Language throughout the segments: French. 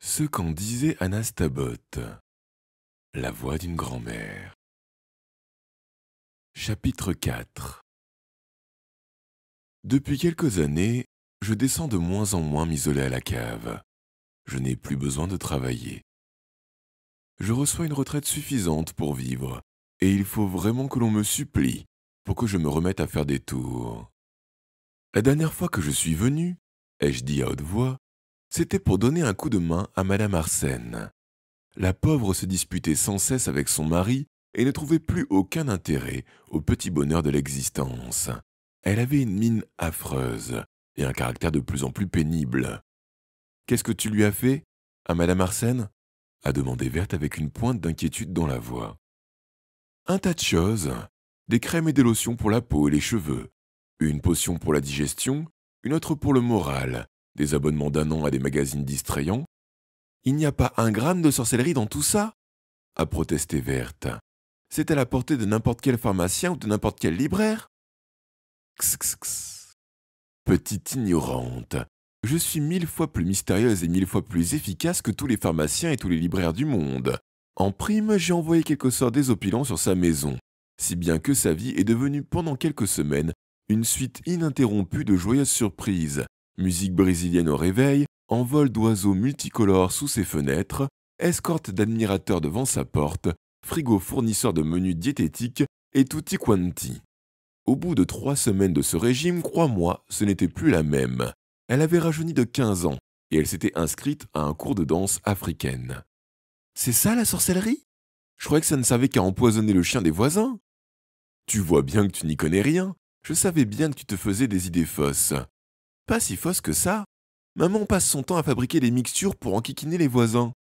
Ce qu'en disait Anastabote, la voix d'une grand-mère. Chapitre 4 Depuis quelques années, je descends de moins en moins m'isoler à la cave. Je n'ai plus besoin de travailler. Je reçois une retraite suffisante pour vivre, et il faut vraiment que l'on me supplie pour que je me remette à faire des tours. La dernière fois que je suis venu, ai-je dit à haute voix, c'était pour donner un coup de main à Madame Arsène. La pauvre se disputait sans cesse avec son mari et ne trouvait plus aucun intérêt au petit bonheur de l'existence. Elle avait une mine affreuse et un caractère de plus en plus pénible. Qu'est-ce que tu lui as fait à Madame Arsène a demandé Verte avec une pointe d'inquiétude dans la voix. Un tas de choses des crèmes et des lotions pour la peau et les cheveux, une potion pour la digestion, une autre pour le moral, des abonnements d'un an à des magazines distrayants. Il n'y a pas un gramme de sorcellerie dans tout ça a protesté Verte. C'est à la portée de n'importe quel pharmacien ou de n'importe quel libraire. Xxx. Petite ignorante, je suis mille fois plus mystérieuse et mille fois plus efficace que tous les pharmaciens et tous les libraires du monde. En prime, j'ai envoyé quelque sorte désopilants sur sa maison, si bien que sa vie est devenue pendant quelques semaines une suite ininterrompue de joyeuses surprises, Musique brésilienne au réveil, envol d'oiseaux multicolores sous ses fenêtres, escorte d'admirateurs devant sa porte, frigo fournisseur de menus diététiques et tutti quanti. Au bout de trois semaines de ce régime, crois-moi, ce n'était plus la même. Elle avait rajeuni de 15 ans et elle s'était inscrite à un cours de danse africaine. C'est ça la sorcellerie Je croyais que ça ne servait qu'à empoisonner le chien des voisins. Tu vois bien que tu n'y connais rien. Je savais bien que tu te faisais des idées fausses. Pas si fausse que ça. Maman passe son temps à fabriquer des mixtures pour enquiquiner les voisins.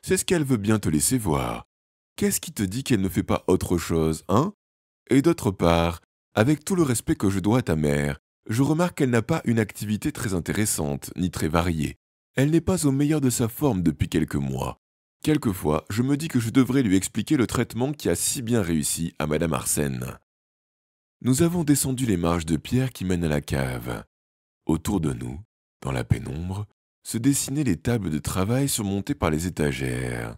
C'est ce qu'elle veut bien te laisser voir. Qu'est-ce qui te dit qu'elle ne fait pas autre chose, hein Et d'autre part, avec tout le respect que je dois à ta mère, je remarque qu'elle n'a pas une activité très intéressante, ni très variée. Elle n'est pas au meilleur de sa forme depuis quelques mois. Quelquefois, je me dis que je devrais lui expliquer le traitement qui a si bien réussi à Madame Arsène. Nous avons descendu les marches de pierre qui mènent à la cave. Autour de nous, dans la pénombre, se dessinaient les tables de travail surmontées par les étagères.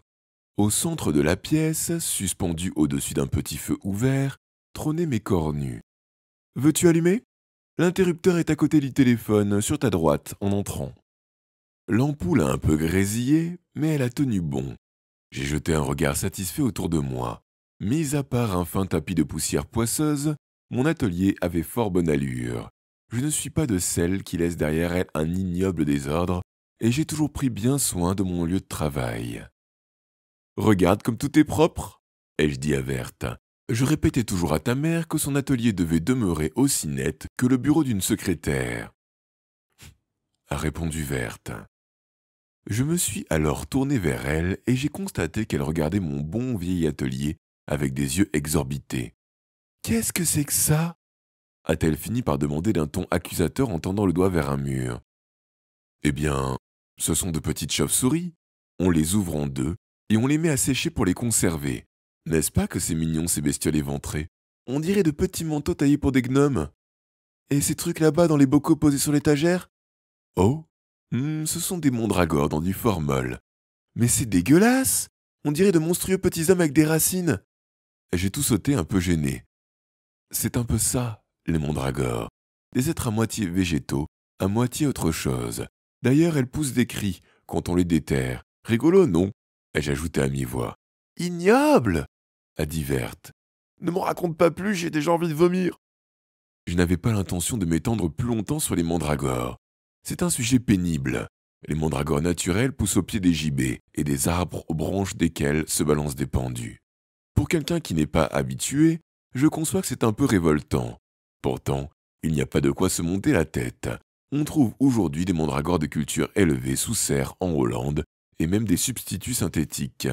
Au centre de la pièce, suspendu au-dessus d'un petit feu ouvert, trônaient mes nus. Veux-tu allumer L'interrupteur est à côté du téléphone, sur ta droite, en entrant. L'ampoule a un peu grésillé, mais elle a tenu bon. J'ai jeté un regard satisfait autour de moi. Mis à part un fin tapis de poussière poisseuse, mon atelier avait fort bonne allure. Je ne suis pas de celles qui laissent derrière elles un ignoble désordre, et j'ai toujours pris bien soin de mon lieu de travail. Regarde comme tout est propre, ai-je dit à Verte. Je répétais toujours à ta mère que son atelier devait demeurer aussi net que le bureau d'une secrétaire. A répondu Verte. Je me suis alors tourné vers elle et j'ai constaté qu'elle regardait mon bon vieil atelier avec des yeux exorbités. Qu'est-ce que c'est que ça a-t-elle fini par demander d'un ton accusateur en tendant le doigt vers un mur. Eh bien, ce sont de petites chauves-souris. On les ouvre en deux et on les met à sécher pour les conserver. N'est-ce pas que c'est mignon ces bestioles éventrées On dirait de petits manteaux taillés pour des gnomes. Et ces trucs là-bas dans les bocaux posés sur l'étagère Oh hmm, Ce sont des mondragores dans du formol. Mais c'est dégueulasse On dirait de monstrueux petits hommes avec des racines. J'ai tout sauté un peu gêné. C'est un peu ça, les mandragores, des êtres à moitié végétaux, à moitié autre chose. D'ailleurs, elles poussent des cris quand on les déterre. Rigolo, non ai-je ajouté à mi-voix. Ignoble a dit Verte. Ne m'en raconte pas plus, j'ai déjà envie de vomir. Je n'avais pas l'intention de m'étendre plus longtemps sur les mandragores. C'est un sujet pénible. Les mandragores naturels poussent au pied des gibets et des arbres aux branches desquels se balancent des pendus. Pour quelqu'un qui n'est pas habitué, je conçois que c'est un peu révoltant. Pourtant, il n'y a pas de quoi se monter la tête. On trouve aujourd'hui des mandragores de culture élevée sous serre en Hollande et même des substituts synthétiques.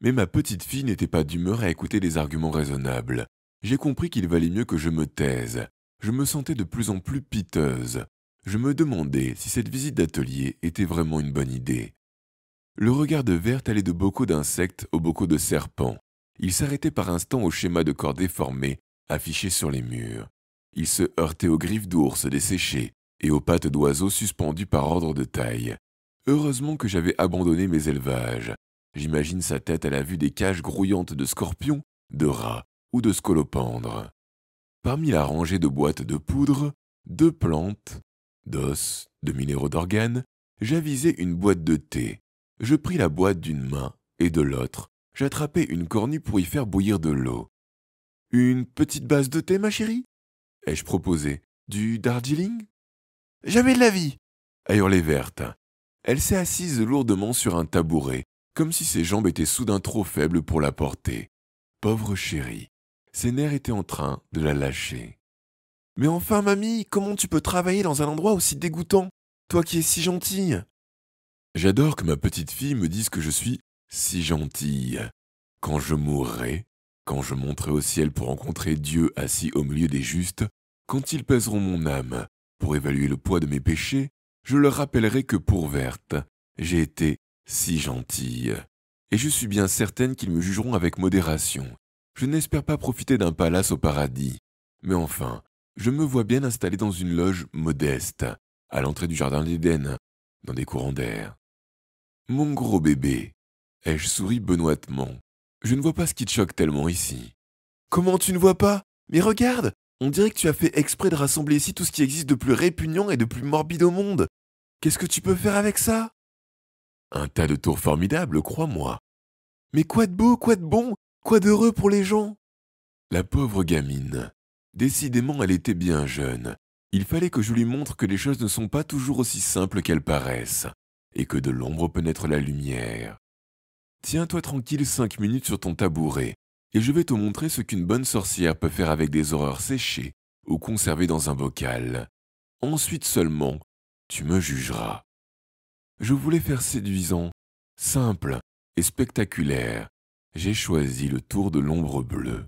Mais ma petite fille n'était pas d'humeur à écouter des arguments raisonnables. J'ai compris qu'il valait mieux que je me taise. Je me sentais de plus en plus piteuse. Je me demandais si cette visite d'atelier était vraiment une bonne idée. Le regard de Verte allait de bocaux d'insectes aux bocaux de serpents. Il s'arrêtait par instants au schéma de corps déformé affichés sur les murs. Il se heurtait aux griffes d'ours desséchées et aux pattes d'oiseaux suspendues par ordre de taille. Heureusement que j'avais abandonné mes élevages. J'imagine sa tête à la vue des cages grouillantes de scorpions, de rats ou de scolopendres. Parmi la rangée de boîtes de poudre, de plantes, d'os, de minéraux d'organes, j'avisai une boîte de thé. Je pris la boîte d'une main et de l'autre, j'attrapai une cornue pour y faire bouillir de l'eau. Une petite base de thé, ma chérie ai-je proposé. Du Darjeeling Jamais de la vie a hurlé Verte. Elle s'est assise lourdement sur un tabouret, comme si ses jambes étaient soudain trop faibles pour la porter. Pauvre chérie, ses nerfs étaient en train de la lâcher. Mais enfin, mamie, comment tu peux travailler dans un endroit aussi dégoûtant Toi qui es si gentille J'adore que ma petite fille me dise que je suis si gentille. Quand je mourrai, quand je monterai au ciel pour rencontrer Dieu assis au milieu des justes, quand ils pèseront mon âme, pour évaluer le poids de mes péchés, je leur rappellerai que pour verte, j'ai été si gentille. Et je suis bien certaine qu'ils me jugeront avec modération. Je n'espère pas profiter d'un palace au paradis. Mais enfin, je me vois bien installé dans une loge modeste, à l'entrée du jardin d'Éden, dans des courants d'air. Mon gros bébé, ai-je souri benoîtement, je ne vois pas ce qui te choque tellement ici. Comment tu ne vois pas Mais regarde On dirait que tu as fait exprès de rassembler ici tout ce qui existe de plus répugnant et de plus morbide au monde. Qu'est-ce que tu peux faire avec ça Un tas de tours formidables, crois-moi. Mais quoi de beau, quoi de bon, quoi d'heureux pour les gens La pauvre gamine. Décidément, elle était bien jeune. Il fallait que je lui montre que les choses ne sont pas toujours aussi simples qu'elles paraissent, et que de l'ombre peut la lumière. Tiens-toi tranquille cinq minutes sur ton tabouret, et je vais te montrer ce qu'une bonne sorcière peut faire avec des horreurs séchées ou conservées dans un bocal. Ensuite seulement, tu me jugeras. Je voulais faire séduisant, simple et spectaculaire. J'ai choisi le tour de l'ombre bleue.